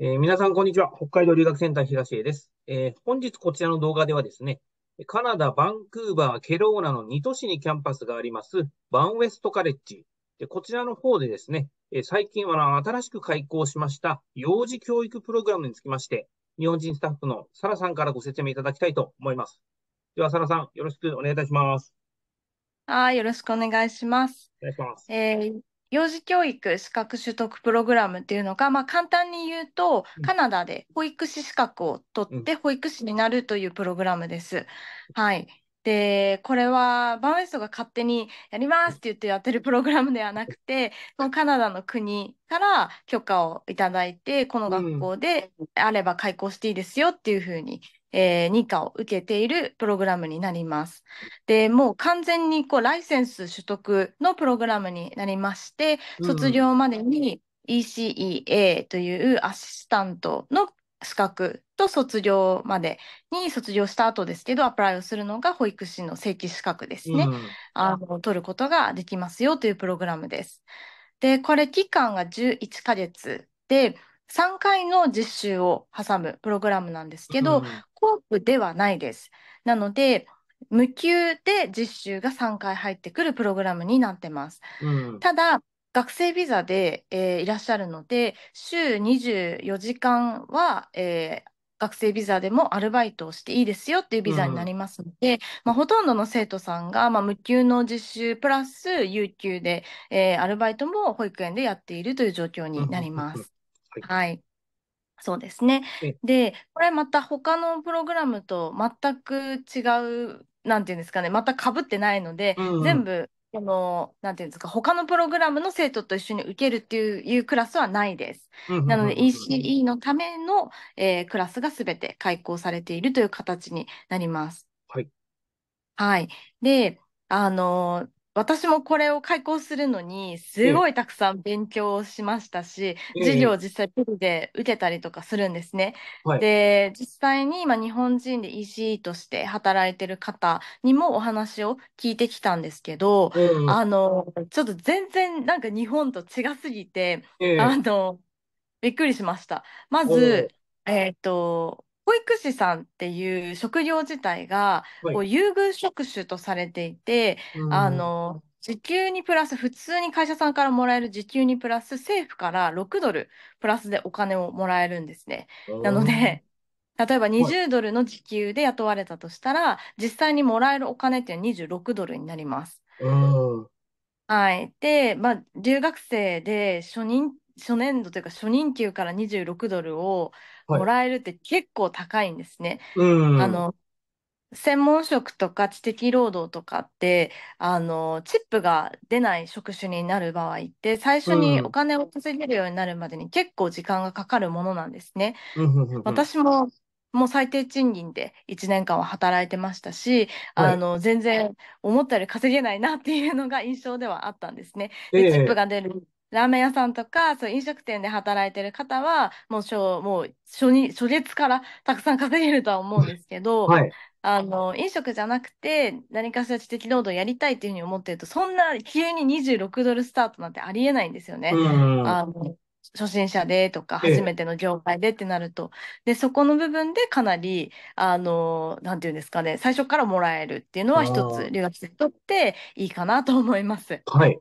えー、皆さん、こんにちは。北海道留学センター東江です、えー、本日こちらの動画ではですね、カナダ・バンクーバー・ケローナの2都市にキャンパスがあります、バンウェストカレッジ。でこちらの方でですね、えー、最近は新しく開校しました幼児教育プログラムにつきまして、日本人スタッフのサラさんからご説明いただきたいと思います。では、サラさん、よろしくお願いいたします。はい、よろしくお願いします。お願いします。えー幼児教育資格取得プログラムっていうのが、まあ、簡単に言うとカナダで保育士資格を取って保育士になるというプログラムです。はい、でこれはバウエストが勝手にやりますって言ってやってるプログラムではなくてそのカナダの国から許可をいただいてこの学校であれば開校していいですよっていうふうにえー、認可を受けているプログラムになります。でもう完全にこうライセンス取得のプログラムになりまして卒業までに ECEA というアシスタントの資格と卒業までに卒業した後ですけどアプライをするのが保育士の正規資格ですね、うん、あの取ることができますよというプログラムです。でこれ期間が11ヶ月で3回の実習を挟むプログラムなんですけど、うん、コープではないです。なので、無給で実習が3回入ってくるプログラムになってます。うん、ただ、学生ビザで、えー、いらっしゃるので、週24時間は、えー、学生ビザでもアルバイトをしていいですよっていうビザになりますので、うん、まあ、ほとんどの生徒さんが、まあ、無給の実習プラス有給で、えー、アルバイトも保育園でやっているという状況になります。はい。そうですね。で、これまた他のプログラムと全く違う、なんていうんですかね、またかぶってないので、うんう全部、その、なんていうんですか、他のプログラムの生徒と一緒に受けるっていう、いうクラスはないです。なので ECE のための、えークラスがすべて開講されているという形になります。はい。はい。で、あの私もこれを開講するのにすごいたくさん勉強しましたし、授業を実際ペリで受けたりとかするんですね。はい。で、実際に今日本人で e c として働いてる方にもお話を聞いてきたんですけど、あの、ちょっと全然なんか日本と違すぎて、あの、びっくりしました。まず、えっと、保育士さんっていう職業自体がこう優遇職種とされていて、あの、時給にプラス、普通に会社さんからもらえる時給にプラス、政府から6ドルプラスでお金をもらえるんですね。なので、例えば20ドルの時給で雇われたとしたら、実際にもらえるお金っていうのは26ドルになります。はい。で、まあ、留学生で初任、初年度というか初任給から26ドルをもらえるって結構高いんですね。うん。あの、専門職とか知的労働とかって、あの、チップが出ない職種になる場合って、最初にお金を稼げるようになるまでに結構時間がかかるものなんですね。うん。私ももう最低賃金で1年間は働いてましたし、はあの、全然思ったより稼げないなっていうのが印象ではあったんですね。で、チップが出る。ラーメン屋さんとか、そう飲食店で働いてる方は、もう初、もう初に、初月からたくさん稼げるとは思うんですけど、はい。あの、飲食じゃなくて、何かしら知的労働やりたいっていうふうに思ってると、そんな急に26ドルスタートなんてありえないんですよね。うんあの、初心者でとか、初めての業界でってなると。で、そこの部分でかなり、あの、なんていうんですかね、最初からもらえるっていうのは一つ、留学生にとっていいかなと思います。はい。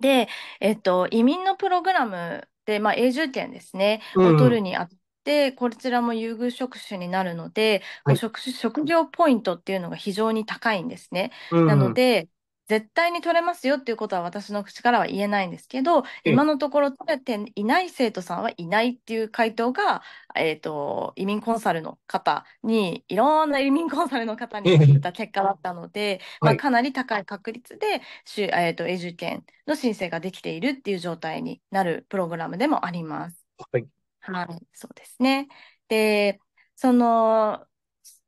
で、えっと、移民のプログラムで、まあ、永住権ですね、うん取るにあって、こちらも優遇職種になるので、はい。職職業ポイントっていうのが非常に高いんですね。うなので、絶対に取れますよっていうことは私の口からは言えないんですけど、今のところ取れていない生徒さんはいないっていう回答が、えー、と、移民コンサルの方に、いろんな移民コンサルの方に聞いた結果だったので、まあ、かなり高い確率で、え験ー、と、永住権の申請ができているっていう状態になるプログラムでもあります。はい。はい、そうですね。で、その、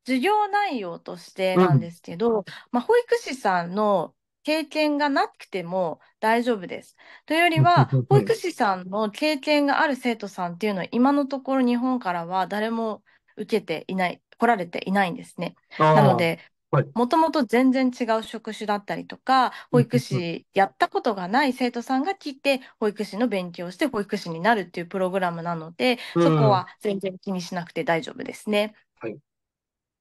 授業内容としてなんですけど、うん、まあ、保育士さんの経験がなくても大丈夫です。というよりは、保育士さんの経験がある生徒さんっていうのは、今のところ日本からは誰も受けていない、来られていないんですね。なので、もともと全然違う職種だったりとか、保育士やったことがない生徒さんが来て、保育士の勉強をして保育士になるっていうプログラムなので、そこは全然気にしなくて大丈夫ですね。はい。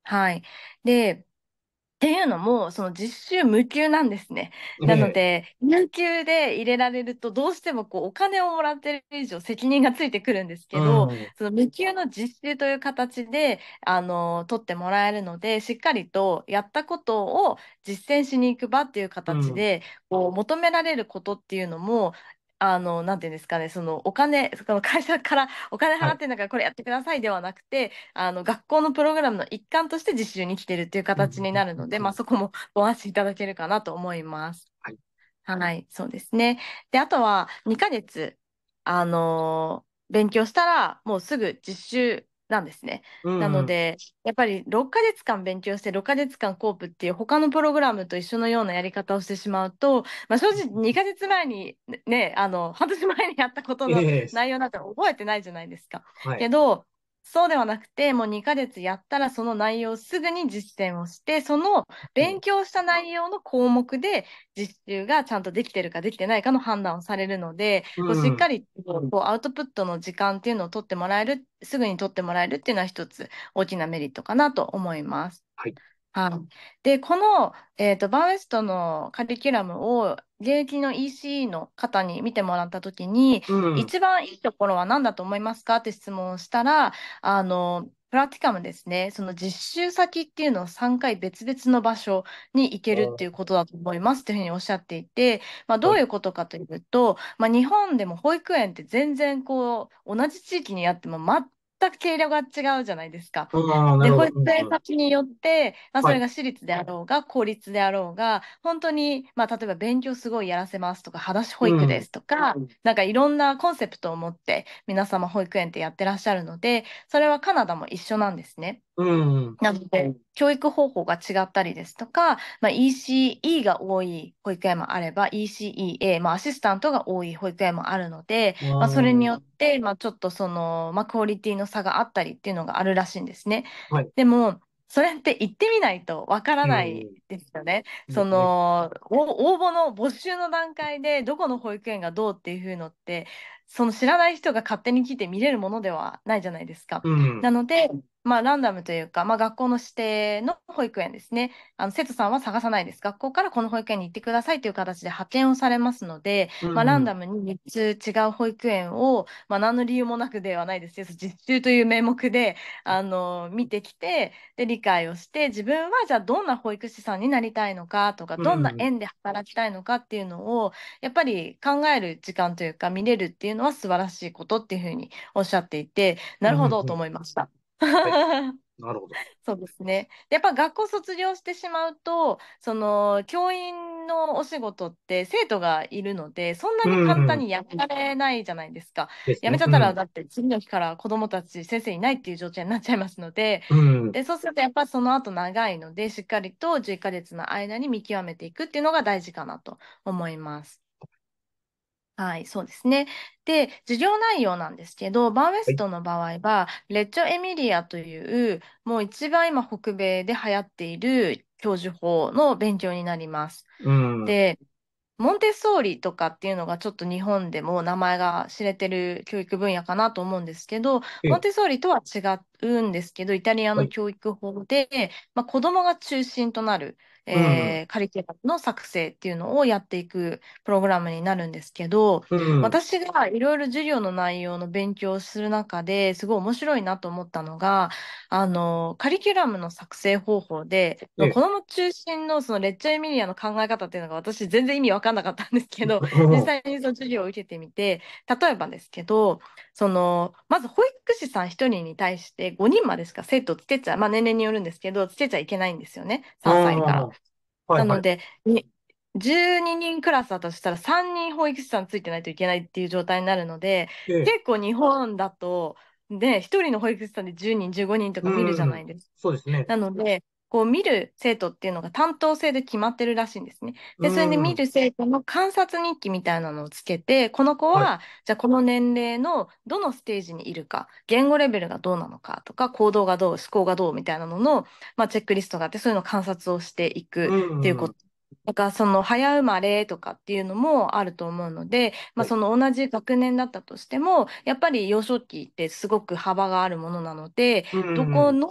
はい、で、っていうのも、その実習無給なんですね。なので、無給で入れられると、どうしてもこうお金をもらってる以上責任がついてくるんですけうど、ん。その無給の実習という形で、あの、取ってもらえるので、しっかりとやったことを実践しに行く場っていうう形ん。で、こう求められることっていうのも、あの、なんていうんですかね、そのお金、その会社からお金払ってんだからこれやってくださいではなくて、あの、学校のプログラムの一環として実習に来てるっていう形になるので、まあ、そこもご安心いただけるかなと思います。はい。はい、そうですね。で、あとは2ヶ月、あの勉強したら、もうすぐ実習なんですね。うんうん、なので、やっぱり6ヶ月間勉強して6ヶ月間コープっていう他のプログラムと一緒のようなやり方をしてしまうと、まあ、正直2ヶ月前にね、あの、半年前にやったことの内容なんて覚えてないじゃないですか。はい、けど、そうではなくて、もう2ヶ月やったらその内容をすぐに実践をして、その勉強した内容の項目で実習がちゃんとできてるかできてないかの判断をされるので、うん、こうしっかりこうアウトプットの時間っていうのを取ってもらえる、すぐに取ってもらえるっていうのは一つ大きなメリットかなと思います。はい、はい。で、この、えっと、バーネストのカリキュラムを現役の ECE の方に見てもらったときに、うん。一番いいところは何だと思いますかって質問をしたら、あの、プラティカムですね、その実習先っていうのを3回別々の場所に行けるっていうことだと思いますっていうふうにおっしゃっていて、まあ、どういうことかというと、まあ、日本でも保育園って全然こう同じ地域にあっても全く計量が違うじゃないですか。で保育園先によって、まあ、それが私立であろうが、はい、公立であろうが本当に、まあ、例えば勉強すごいやらせますとか裸足保育ですとか、うん、なんかいろんなコンセプトを持って皆様保育園ってやってらっしゃるのでそれはカナダも一緒なんですね。うんなので、教育方法が違ったりですとか、まあ、ECE が多い保育園もあれば、ECEA、まあ、アシスタントが多い保育園もあるので、まあ、それによって、まあ、ちょっとその、まあ、クオリティの差があったりっていうのがあるらしいんですね。はい、でも、それって言ってみないとわからないですよね。うん、その、うん、応募の募集の段階でどこの保育園がどうっていうのってその知らない人が勝手に来て見れるものではないじゃないですか。うん、なのでまあ、ランダムというか、まあ、学校の指定の保育園ですね。あの生徒さんは探さないです。学校からこの保育園に行ってくださいという形で派遣をされますので、うんうん、まあ、ランダムに3つ違う保育園を、まあ、何の理由もなくではないですけど、実習という名目で、あの、見てきて、で、理解をして、自分はじゃあどんな保育士さんになりたいのかとか、どんな園で働きたいのかっていうのを、やっぱり考える時間というか、見れるっていうのは素晴らしいことっていうふうにおっしゃっていて、なるほどと思いました。うんうんなるほど。そうですね。やっぱ学校卒業してしまうと、その教員のお仕事って生徒がいるので、そんなに簡単にやめられないじゃないですか。辞めちゃったら、だって次の日から子どもたち先生いないっていう状態になっちゃいますので、うんで、そうするとやっぱその後長いので、しっかりと11ヶ月の間に見極めていくっていうのが大事かなと思います。はい、そうですね。で、授業内容なんですけど、バーウェストの場合は、レッチョ・エミリアという、もう一番今北米で流行っている教授法の勉強になります。うん。で、モンテッソーリとかっていうのがちょっと日本でも名前が知れてる教育分野かなと思うんですけど、モンテッソーリとは違うんですけど、イタリアの教育法で、まあ、子供が中心となる。えー、カリキュラムの作成っていうのをやっていくプログラムになるんですけど、私がいろいろ授業の内容の勉強をする中ですごい面白いなと思ったのがあのカリキュラムの作成方法で、子ども中心のそのレッチャーエミリアの考え方っていうのが私全然意味わかんなかったんですけど 実際にその授業を受けてみて例えばですけどそのまず保育育士さん1人に対して5人までしか生徒つけちゃ、まあ、年齢によるんですけど、つけちゃいけないんですよね、3歳から。はいはい、なので、12人クラスだとしたら3人保育士さんついてないといけないっていう状態になるので、え結構日本だと、で、1人の保育士さんで10人、15人とか見るじゃないですか。うそうですね。なので、こう見る生徒っていうのが担当制で決まってるらしいんですね。で、それで見る生徒の観察日記みたいなのをつけて、この子は、はい、じゃあこの年齢のどのステージにいるか、言語レベルがどうなのかとか、行動がどう、思考がどうみたいなのの、まあ、チェックリストがあって、そういうのを観察をしていくっていうこと。だからその早生まれとかっていうのもあると思うので、まあ、その同じ学年だったとしても、やっぱり幼少期ってすごく幅があるものなので、どこの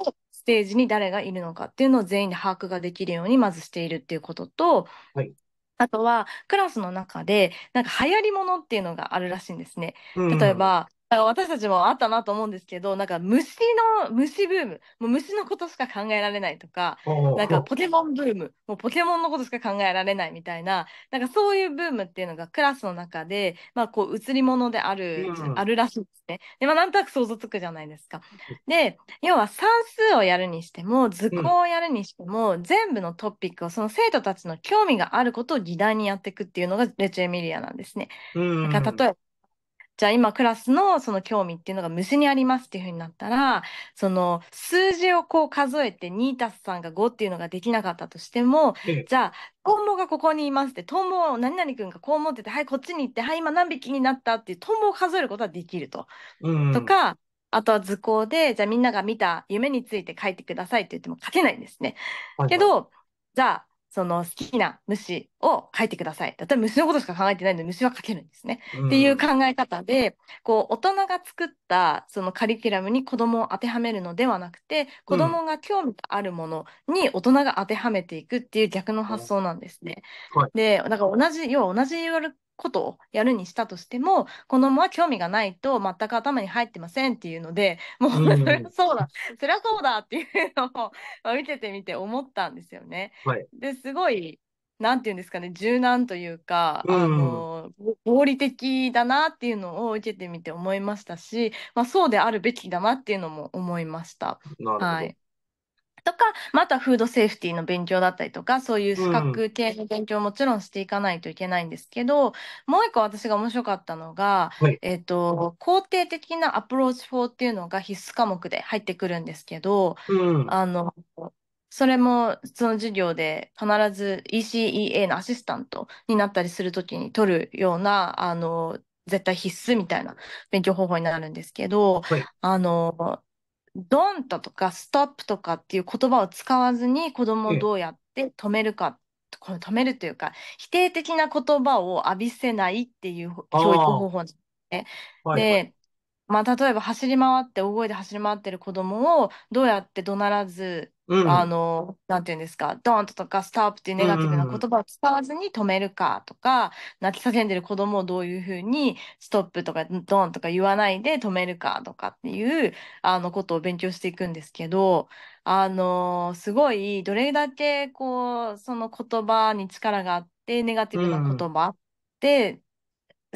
テージに誰がいるのかっていうのを全員で把握ができるようにまずしているっていうことと、はい、あとはクラスの中でなんか流行りものっていうのがあるらしいんですね。例えば、私たちもあったなと思うんですけど、なんか虫の、虫ブーム、もう虫のことしか考えられないとか、なんかポケモンブーム、もうポケモンのことしか考えられないみたいな、なんかそういうブームっていうのがクラスの中で、まあこう移り物である、うん、あるらしいですね。で、まあなんとなく想像つくじゃないですか。で、要は算数をやるにしても、図工をやるにしても、うん、全部のトピックをその生徒たちの興味があることを議題にやっていくっていうのがレチェ・エミリアなんですね。うん、か例えばじゃあ今クラスのその興味っていうのが虫にありますっていうふうになったら、その数字をこう数えて2たす3が5っていうのができなかったとしても、じゃあ、トンボがここにいますって、トンボを何々くんがこう思ってて、はい、こっちに行って、はい、今何匹になったっていうトンボを数えることはできると。うんとか、あとは図工で、じゃあみんなが見た夢について書いてくださいって言っても書けないんですね。けど、じゃあその好きな虫を書いてください。だったら虫のことしか考えてないので虫は書けるんですね。っていう考え方で、こう、大人が作ったそのカリキュラムに子供を当てはめるのではなくて、子供が興味があるものに大人が当てはめていくっていう逆の発想なんですね。んで、だから同じ、要は同じことをやるにしたとしても子供は興味がないと全く頭に入ってませんっていうのでもうそりゃそうだ、そりゃそうだっていうのを見ててみて思ったんですよね。はい、ですごいなんていうんですかね柔軟というか、あの合理的だなっていうのを受けてみて思いましたし、まあ、そうであるべきだなっていうのも思いました。はいとか、まあ、あとはフードセーフティーの勉強だったりとか、そういう資格系の勉強をもちろんしていかないといけないんですけど、もう一個私が面白かったのが、はいえっと、肯定的なアプローチ法っていうのが必須科目で入ってくるんですけど、うんあの、それもその授業で必ず ECEA のアシスタントになったりするときに取るような、あの、絶対必須みたいな勉強方法になるんですけど、はいあの、ドンタとかストップとかっていう言葉を使わずに子供をどうやって止めるか、この止めるというか、否定的な言葉を浴びせないっていう教育方法ですね。で、はいはいまあ、例えば走り回って大声で走り回ってる子供をどうやって怒鳴らず、うんあのなんていうんですか「ドン!」とか「ストップ!」っていうネガティブな言葉を使わずに止めるかとか泣き叫んでる子供をどういうふうに「ストップ!」とか「ドン!」とか言わないで止めるかとかっていうあのことを勉強していくんですけどあのすごいどれだけこうその言葉に力があってネガティブな言葉って、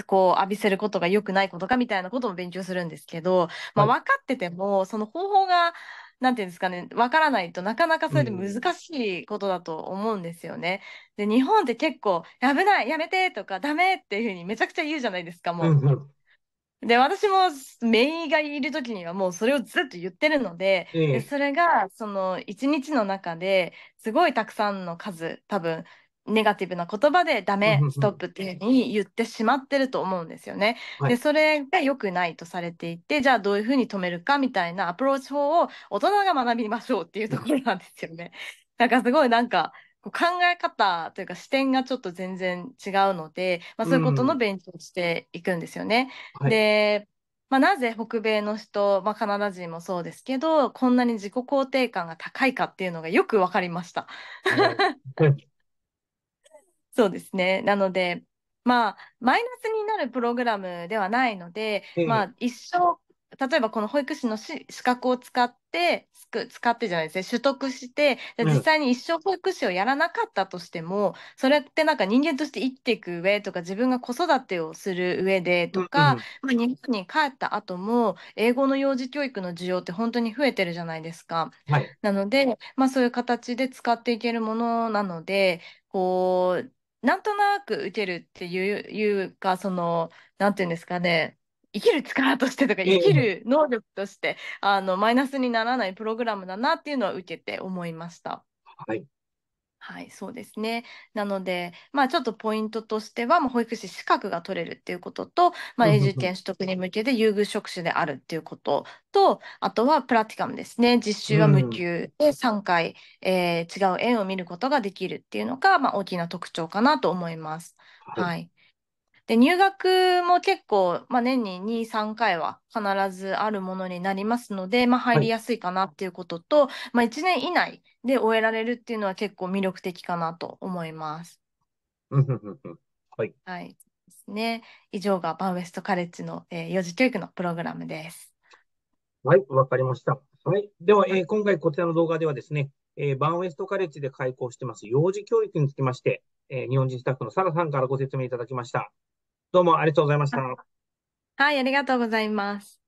こう浴びせることが良くないことかみたいなことも勉強するんですけど、まあ、分かっててもその方法がなんていうんですかね分からないとなかなかそれで難しいことだと思うんですよね。で日本って結構「危ないやめて」とか「ダメ」っていうふうにめちゃくちゃ言うじゃないですかもう。で私もメイがいる時にはもうそれをずっと言ってるのでうんで、それがその一日の中ですごいたくさんの数多分ネガティブな言葉でダメ、ストップっていうふうに言ってしまってると思うんですよね。で、それが良くないとされていて、じゃあどういうふうに止めるかみたいなアプローチ法を大人が学びましょうっていうところなんですよね。なんかすごいなんか、考え方というか視点がちょっと全然違うので、まあ、そういうことの勉強をしていくんですよね。うんはい、で、まあ、なぜ北米の人、まあ、カナダ人もそうですけどこんなに自己肯定感が高いかっていうのがよく分かりました。はい そうですね。なので、まあ、マイナスになるプログラムではないので、まあ、一生、例えばこの保育士のし資格を使ってつく使ってじゃないですね取得してで実際に一生保育士をやらなかったとしても、それってなんか人間として生きていく上とか自分が子育てをする上でとか、ま日本に帰った後も英語の幼児教育の需要って本当に増えてるじゃないですか。はい。なので、まあ、そういう形で使っていけるものなのでこうなんとなく受けるっていういうか、その、なんていうんですかね、生きる力としてとか、生きる能力として、あの、マイナスにならないプログラムだなっていうのは受けて思いました。はい。はい、そうですね。なので、まあ、ちょっとポイントとしては、まあ、保育士資格が取れるっていうことと、まあ、永住権取得に向けて優遇職種であるっていうことと、あとはプラティカムですね。実習は無給で3回、えー違う園を見ることができるっていうのが、まあ、大きな特徴かなと思います。はいはい。で、入学も結構、まあ、年に2、3回は必ずあるものになりますので、まあ、入りやすいかなっていうことと、はい、まあ、1年以内で終えられるっていうのは結構魅力的かなと思います。はい。はい。ですね。以上がバンウェストカレッジの、えー、幼児教育のプログラムです。はい、わかりました。はい。では、えー、今回こちらの動画ではですね、えー、バンウェストカレッジで開講してます幼児教育につきまして、え日本人スタッフのサラさんからご説明いただきました。どうもありがとうございました。はい、ありがとうございます。